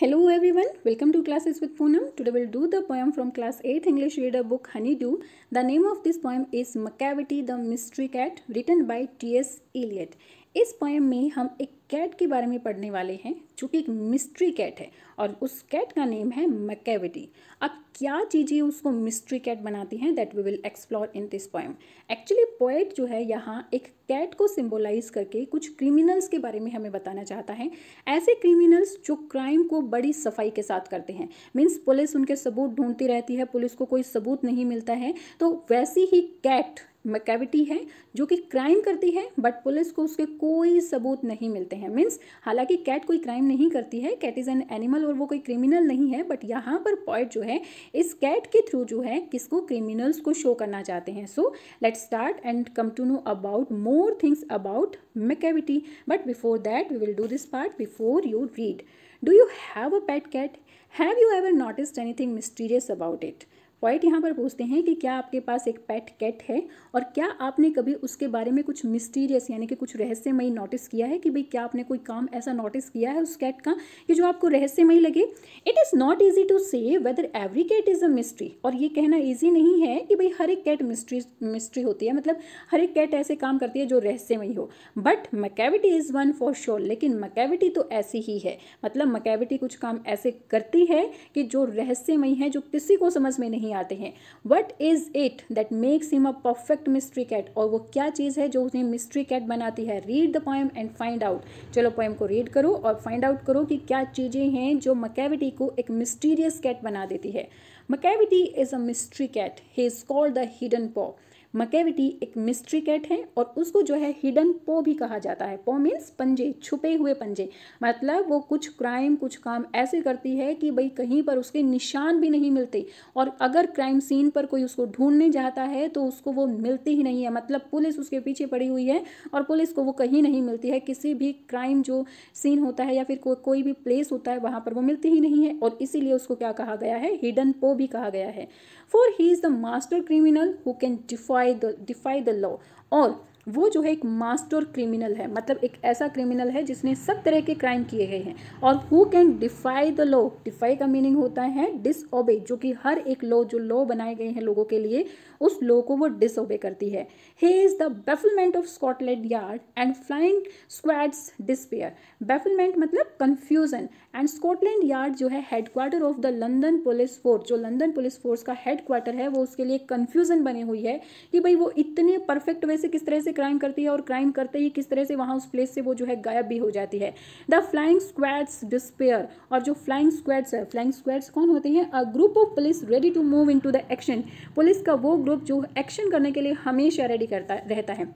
hello everyone welcome to classes with Poonam today will do the poem from class eight English reader book honey do the name of this poem is Macavity the mystery cat written by T S Eliot इस पोयम में हम एक cat के बारे में पढ़ने वाले हैं जो कि एक मिस्ट्री कैट है और उस कैट का नेम है मैकेविटी अब क्या चीज़ें उसको मिस्ट्री कैट बनाती हैं that we will explore in this poem actually poet जो है यहाँ एक कैट को सिंबलाइज करके कुछ क्रिमिनल्स के बारे में हमें बताना चाहता है ऐसे क्रिमिनल्स जो क्राइम को बड़ी सफाई के साथ करते हैं मीन्स पुलिस उनके सबूत ढूंढती रहती है पुलिस को कोई सबूत नहीं मिलता है तो वैसी ही कैट कैविटी है जो कि क्राइम करती है बट पुलिस को उसके कोई सबूत नहीं मिलते हैं मीन्स हालांकि कैट कोई क्राइम नहीं करती है कैट इज़ एन एनिमल और वो कोई क्रिमिनल नहीं है बट यहाँ पर पॉइंट जो है इस कैट के थ्रू जो है किसको क्रिमिनल्स को शो करना चाहते हैं so let start and come to know about more things about Macavity but before that we will do this part before you read do you have a pet cat have you ever noticed anything mysterious about it white यहाँ पर पूछते हैं कि क्या आपके पास एक PAT cat है और क्या आपने कभी उसके बारे में कुछ मिस्टीरियस यानी कि कुछ रहस्यमयी नोटिस किया है कि भाई क्या आपने कोई काम ऐसा नोटिस किया है उस कैट का कि जो आपको रहस्यमयी लगे it is not easy to say whether every cat is a mystery और ये कहना ईजी नहीं है कि भाई हर एक कैट मिस्ट्री मिस्ट्री होती है मतलब हर एक कैट ऐसे काम करती है जो रहस्यमयी हो but Macavity is one for sure लेकिन मकैविटी तो ऐसी ही है मतलब मकैविटी कुछ काम ऐसे करती है कि जो रहस्यमयी है जो किसी को समझ में नहीं नहीं आते हैं what is it that makes him a perfect mystery cat और वो क्या चीज़ है जो उसे मिस्ट्री कैट बनाती है read the poem and find out चलो पोएम को रीड करो और फाइंड आउट करो कि क्या चीज़ें हैं जो मकैविटी को एक मिस्टीरियस कैट बना देती है Macavity is a mystery cat he is called the hidden paw Macavity एक मिस्ट्री कैट है और उसको जो है हिडन पो भी कहा जाता है पो मीन्स पंजे छुपे हुए पंजे मतलब वो कुछ क्राइम कुछ काम ऐसे करती है कि भाई कहीं पर उसके निशान भी नहीं मिलते और अगर क्राइम सीन पर कोई उसको ढूंढने जाता है तो उसको वो मिलती ही नहीं है मतलब पुलिस उसके पीछे पड़ी हुई है और पुलिस को वो कहीं नहीं मिलती है किसी भी क्राइम जो सीन होता है या फिर को, कोई भी प्लेस होता है वहाँ पर वो मिलती ही नहीं है और इसीलिए उसको क्या कहा गया है हिडन पो भी कहा गया है for he is the master criminal who can default defy the defy the law or वो जो है एक मास्टर क्रिमिनल है मतलब एक ऐसा क्रिमिनल है जिसने सब तरह के क्राइम किए गए हैं और who can defy the law defy का मीनिंग होता है डिसओबे जो कि हर एक लॉ जो लॉ बनाए गए हैं लोगों के लिए उस लॉ को वो डिसओबे करती है he is the bafflement of Scotland Yard and flying squads despair bafflement मतलब कन्फ्यूजन एंड स्कॉटलैंड यार्ड जो है headquarter of the London police force जो लंदन पुलिस फोर्स का हेडक्वार्टर है वो उसके लिए कन्फ्यूजन बनी हुई है कि भाई वो इतने परफेक्ट वे से किस तरह से क्राइम करती है और क्राइम करते ही किस तरह से वहाँ उस प्लेस से वो जो है गायब भी हो जाती है द फ्लाइंग स्क्वाड्स डिस्पेयर और जो फ्लाइंग स्क्वाड्स है फ्लाइंग स्क्वाड्स कौन होते हैं a group of police ready to move in the action police का वो ग्रुप जो एक्शन करने के लिए हमेशा रेडी करता रहता है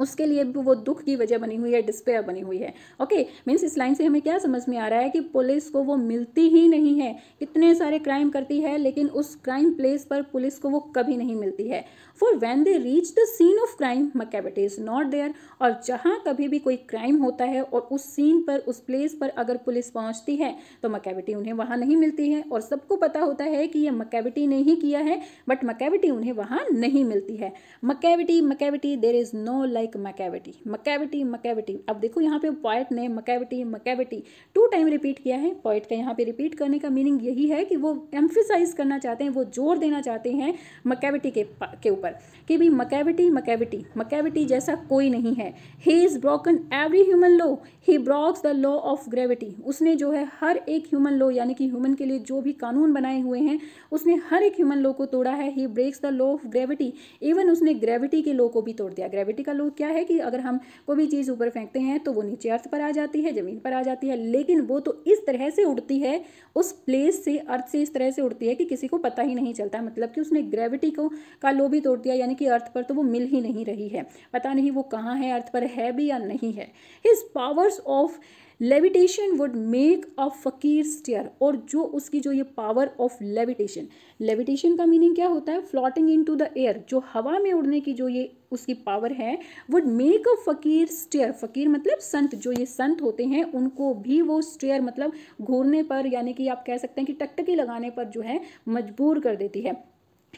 उसके लिए वो दुख की वजह बनी हुई है डिस्पेयर बनी हुई है ओके मीन्स इस लाइन से हमें क्या समझ में आ रहा है कि पुलिस को वो मिलती ही नहीं है कितने सारे क्राइम करती है लेकिन उस क्राइम प्लेस पर पुलिस को वो कभी नहीं मिलती है for when they reach the scene of crime Macavity is not there और जहाँ कभी भी कोई क्राइम होता है और उस सीन पर उस प्लेस पर अगर पुलिस पहुँचती है तो मकैबिटी उन्हें वहाँ नहीं मिलती है और सबको पता होता है कि ये मकैबिटी ने ही किया है बट मकैबिटी उन्हें वहाँ नहीं मिलती है Macavity Macavity there is no like like Macavity Macavity Macavity अब देखो यहाँ पे पॉइट ने Macavity Macavity two time repeat किया है पॉइट का यहाँ पे रिपीट करने का मीनिंग यही है कि वो एम्फिसाइज करना चाहते हैं वो जोर देना चाहते हैं मकैविटी के के ऊपर कि भाई मकैविटी मकैविटी मकैविटी जैसा कोई नहीं है he is broken every human law he breaks the law of gravity उसने जो है हर एक ह्यूमन लॉ यानी कि ह्यूमन के लिए जो भी कानून बनाए हुए हैं उसने हर एक ह्यूमन लॉ को तोड़ा है he breaks the law of gravity even उसने ग्रेविटी के लॉ को भी तोड़ दिया ग्रेविटी का लॉ क्या है कि अगर हम कोई भी चीज़ ऊपर फेंकते हैं तो वो नीचे अर्थ पर आ जाती है ज़मीन पर आ जाती है लेकिन वो तो इस तरह से उड़ती है उस प्लेस से अर्थ से इस तरह से उड़ती है कि किसी को पता ही नहीं चलता मतलब कि उसने ग्रेविटी को का लो भी तोड़ दिया यानी कि अर्थ पर तो वो मिल ही नहीं रही है पता नहीं वो कहाँ है अर्थ पर है भी या नहीं है his powers of levitation would make a fakir stare और जो उसकी जो ये पावर ऑफ लेविटेशन लेविटेशन का मीनिंग क्या होता है floating into the air जो हवा में उड़ने की जो ये उसकी पावर है would make a fakir stair फकीर मतलब संत जो ये संत होते हैं उनको भी वो स्टेयर मतलब घूरने पर यानी कि आप कह सकते हैं कि टकटकी लगाने पर जो है मजबूर कर देती है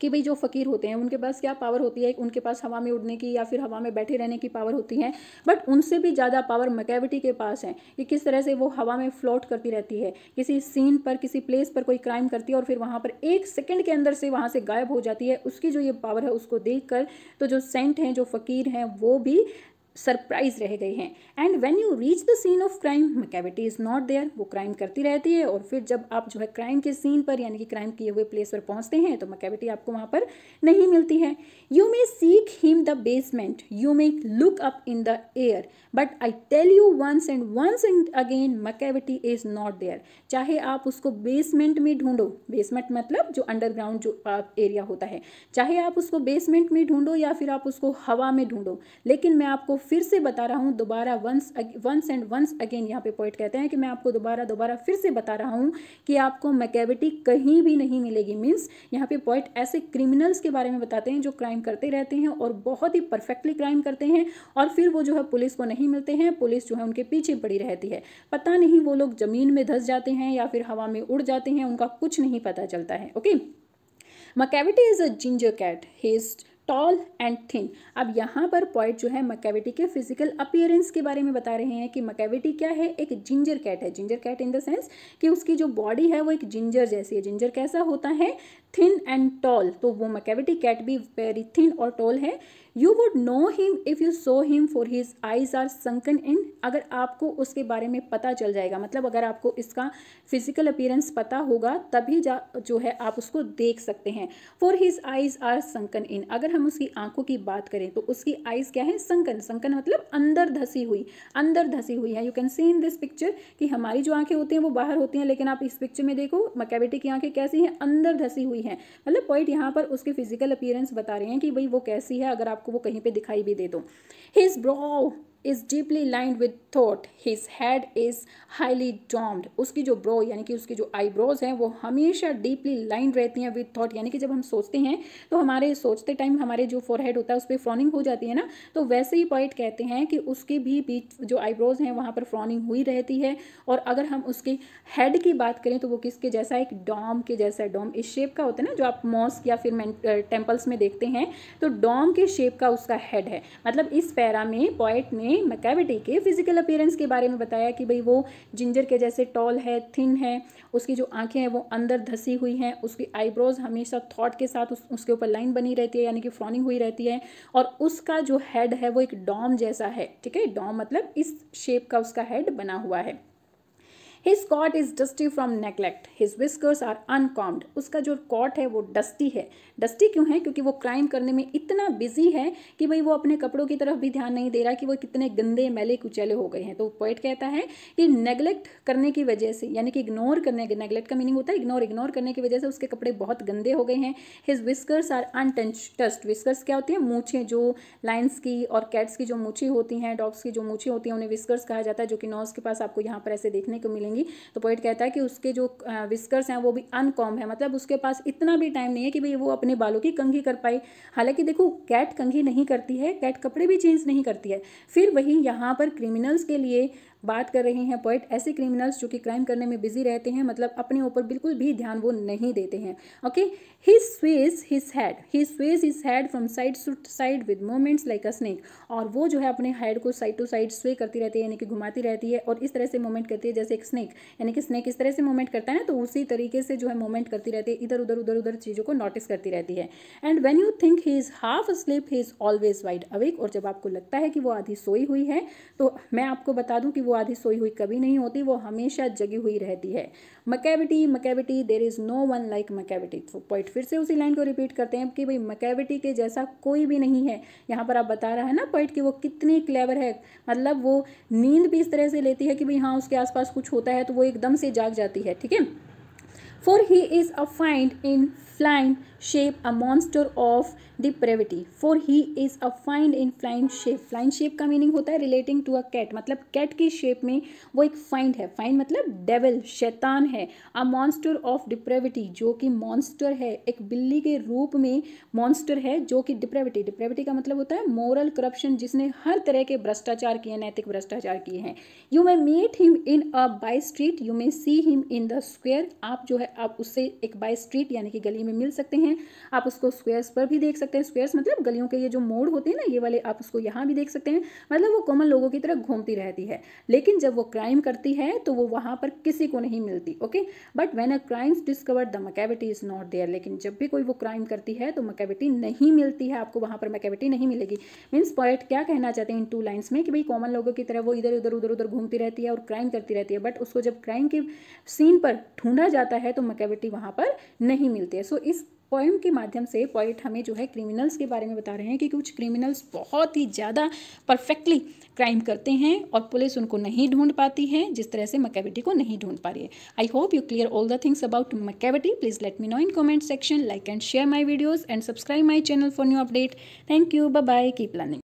कि भाई जो फ़कीर होते हैं उनके पास क्या पावर होती है उनके पास हवा में उड़ने की या फिर हवा में बैठे रहने की पावर होती है बट उनसे भी ज़्यादा पावर मकेविटी के पास है कि किस तरह से वो हवा में फ्लोट करती रहती है किसी सीन पर किसी प्लेस पर कोई क्राइम करती है और फिर वहाँ पर एक सेकेंड के अंदर से वहाँ से गायब हो जाती है उसकी जो ये पावर है उसको देख कर, तो जो सेंट हैं जो फ़कीर हैं वो भी सरप्राइज रह गए हैं and when you reach the scene of crime Macavity is not there वो क्राइम करती रहती है और फिर जब आप जो है क्राइम के सीन पर यानी कि क्राइम किए हुए प्लेस पर पहुंचते हैं तो मैकेविटी आपको वहां पर नहीं मिलती है you may seek him the basement you may look up in the air but I tell you once and once and again Macavity is not there चाहे आप उसको बेसमेंट में ढूंढो बेसमेंट मतलब जो अंडरग्राउंड जो एरिया होता है चाहे आप उसको बेसमेंट में ढूंढो या फिर आप उसको हवा में ढूंढो लेकिन मैं आपको फिर से बता रहा हूँ दोबारा once once and once again यहाँ पे पॉइंट कहते हैं कि मैं आपको दोबारा दोबारा फिर से बता रहा हूँ कि आपको मैकेविटी कहीं भी नहीं मिलेगी मीन्स यहाँ पे पॉइंट ऐसे क्रिमिनल्स के बारे में बताते हैं जो क्राइम करते रहते हैं और बहुत ही परफेक्टली क्राइम करते हैं और फिर वो जो है पुलिस को नहीं मिलते हैं पुलिस जो है उनके पीछे पड़ी रहती है पता नहीं वो लोग ज़मीन में धंस जाते हैं या फिर हवा में उड़ जाते हैं उनका कुछ नहीं पता चलता है okay Macavity is a ginger cat he's tall and thin अब यहाँ पर पॉइंट जो है मकैविटी के फिजिकल अपियरेंस के बारे में बता रहे हैं कि मकैविटी क्या है एक जिंजर कैट है ginger cat in the sense कि उसकी जो बॉडी है वो एक जिंजर जैसी है जिंजर कैसा होता है थिन एंड टॉल तो वो मैकेविटी कैट भी वेरी थिन और टॉल है you would know him if you saw him for his eyes are sunken in अगर आपको उसके बारे में पता चल जाएगा मतलब अगर आपको इसका फिजिकल अपीयरेंस पता होगा तभी जा जो है आप उसको देख सकते हैं for his eyes are sunken in अगर हम उसकी आंखों की बात करें तो उसकी आईज क्या है संकन संकन मतलब अंदर धसी हुई अंदर धसी हुई है you can see in this picture कि हमारी जो आंखें होती हैं वो बाहर होती हैं लेकिन आप इस पिक्चर में देखो मकेविटी की आंखें कैसी हैं अंदर धसी हुई है मतलब पॉइंट यहाँ पर उसके फिजिकल अपियरेंस बता रहे हैं कि भाई वो कैसी है अगर आपको वो कहीं पर दिखाई भी दे दो his brow is deeply lined with thought his head is highly domed उसकी जो ब्रो यानी कि उसकी जो आईब्रोज हैं वो हमेशा डीपली लाइंड रहती हैं विद थॉट यानी कि जब हम सोचते हैं तो हमारे सोचते टाइम हमारे जो फोरहेड होता है उस पर फ्रॉनिंग हो जाती है ना तो वैसे ही पॉइंट कहते हैं कि उसके भी बीच जो आईब्रोज हैं वहाँ पर फ्रॉनिंग हुई रहती है और अगर हम उसके हेड की बात करें तो वो किसके जैसा एक डॉम के जैसा डॉम इस शेप का होता है ना जो आप मॉस्क या फिर टेम्पल्स में देखते हैं तो डॉम के शेप का उसका हेड है मतलब इस पैरा में पॉइंट ने ने मैकेविटी के फिजिकल अपीयरेंस के बारे में बताया कि भाई वो जिंजर के जैसे टॉल है थिन है उसकी जो आंखें हैं वो अंदर धसी हुई हैं उसकी आईब्रोज हमेशा थॉट के साथ उस, उसके ऊपर लाइन बनी रहती है यानी कि फ्रॉनिंग हुई रहती है और उसका जो हेड है वो एक डॉम जैसा है ठीक है डॉम मतलब इस शेप का उसका हेड बना हुआ है his coat is dusty from neglect his whiskers are uncombed उसका जो कॉट है वो डस्टी है डस्टी क्यों है क्योंकि वो क्राइम करने में इतना बिजी है कि भाई वो अपने कपड़ों की तरफ भी ध्यान नहीं दे रहा कि वो कितने गंदे मैले कुचैले हो गए हैं तो पॉइंट कहता है कि नेगलेक्ट करने की वजह से यानी कि इग्नोर करने नेगलेक्ट का मीनिंग होता है इग्नोर इग्नोर करने की वजह से उसके कपड़े बहुत गंदे हो गए हैं हिज विस्कर्स आर अनटस्ट विस्कर्स क्या होती हैं मूछें जो लाइन्स की और कैट्स की जो मूछी होती हैं डॉग्स की जो मूछी होती हैं उन्हें विस्कर्स कहा जाता है जो कि नॉज के पास आपको यहाँ पर ऐसे देखने को मिलेंगे देंगी तो पोइट कहता है कि उसके जो विस्कर्स हैं वो भी अनकॉम है मतलब उसके पास इतना भी टाइम नहीं है कि भाई वो अपने बालों की कंघी कर पाए हालांकि देखो कैट कंघी नहीं करती है कैट कपड़े भी चेंज नहीं करती है फिर वही यहाँ पर क्रिमिनल्स के लिए बात कर रहे हैं पॉइंट ऐसे क्रिमिनल्स जो कि क्राइम करने में बिजी रहते हैं मतलब अपने ऊपर बिल्कुल भी ध्यान वो नहीं देते हैं okay he sways his head he sways his head from side to side with moments like a snake और वो जो है अपने हेड को साइड टू साइड स्वे करती रहती है यानी कि घुमाती रहती है और इस तरह से मूवमेंट करती है जैसे एक स्नेक यानी कि स्नेक इस तरह से मूवमेंट करता है ना तो उसी तरीके से जो है मूवमेंट करती रहती है इधर उधर उधर उधर चीज़ों को नोटिस करती रहती है and when you think he is half sleep he is always wide awake और जब आपको लगता है कि वो आधी सोई हुई है तो मैं आपको बता दूं कि वो आधी सोई हुई कभी नहीं होती वो हमेशा जगी हुई रहती है Macavity Macavity there is no one like Macavity तो पॉइंट फिर से उसी लाइन को रिपीट करते हैं कि भाई मकैविटी के जैसा कोई भी नहीं है यहाँ पर आप बता रहा है ना पॉइंट कि वो कितनी क्लेवर है मतलब वो नींद भी इस तरह से लेती है कि भाई हाँ उसके आसपास कुछ होता है तो वो एकदम से जाग जाती है ठीक है for he is a fiend in flying shape a monster of depravity for he is a fiend in flying shape flying shape का मीनिंग होता है रिलेटिंग टू अ कैट मतलब कैट की शेप में वो एक फाइंड है फाइंड मतलब डेवल शैतान है अ मॉन्स्टर ऑफ डिप्रेविटी जो कि मॉन्स्टर है एक बिल्ली के रूप में मॉन्स्टर है जो कि डिप्रेविटी डिप्रेविटी का मतलब होता है मॉरल करप्शन जिसने हर तरह के भ्रष्टाचार किए नैतिक भ्रष्टाचार किए हैं you may meet him in a by street you may see him in the square आप जो है आप उससे एक बाय स्ट्रीट यानी कि गली में मिल सकते हैं आप उसको स्क्वेयर्स पर भी देख सकते हैं स्क्वेयर्स मतलब गलियों के ये जो मोड़ होते हैं ना ये वाले आप उसको यहाँ भी देख सकते हैं मतलब वो कॉमन लोगों की तरह घूमती रहती है लेकिन जब वो क्राइम करती है तो वो वहाँ पर किसी को नहीं मिलती okay but when a crime's discover the Macavity is not there लेकिन जब भी कोई वो क्राइम करती है तो मकैबिटी नहीं मिलती है आपको वहाँ पर मकैबिटी नहीं मिलेगी मीन्स पॉइंट क्या कहना चाहते हैं इन टू लाइन्स में कि भाई कॉमन लोगों की तरह वो इधर उधर उधर उधर घूमती रहती है और क्राइम करती रहती है बट उसको जब क्राइम के सीन पर ढूंढा जाता है तो कैविटी वहाँ पर नहीं मिलती है सो इस पोएम के माध्यम से पॉइंट हमें जो है क्रिमिनल्स के बारे में बता रहे हैं कि कुछ क्रिमिनल्स बहुत ही ज़्यादा परफेक्टली क्राइम करते हैं और पुलिस उनको नहीं ढूंढ पाती है जिस तरह से मकैविटी को नहीं ढूंढ पा रही है I hope you clear all the things about Macavity please let me know in comment section like and share my videos and subscribe my channel for new update thank you bye keep learning